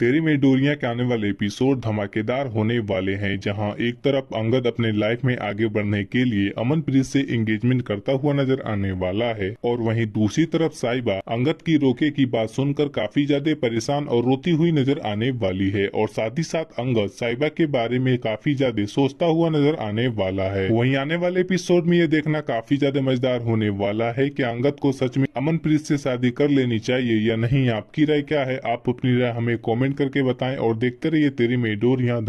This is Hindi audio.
तेरी में डोरिया के आने वाले एपिसोड धमाकेदार होने वाले हैं जहां एक तरफ अंगद अपने लाइफ में आगे बढ़ने के लिए अमनप्रीत से एंगेजमेंट करता हुआ नजर आने वाला है और वहीं दूसरी तरफ साइबा अंगद की रोके की बात सुनकर काफी ज्यादा परेशान और रोती हुई नजर आने वाली है और साथ ही साथ अंगद साइबा के बारे में काफी ज्यादा सोचता हुआ नजर आने वाला है वही आने वाले एपिसोड में ये देखना काफी ज्यादा मजेदार होने वाला है की अंगद को सच में अमनप्रीत ऐसी शादी कर लेनी चाहिए या नहीं आपकी राय क्या है आप अपनी राय हमें कॉमेंट कमेंट करके बताएं और देखते रहिए तेरी मेडोर यहाँ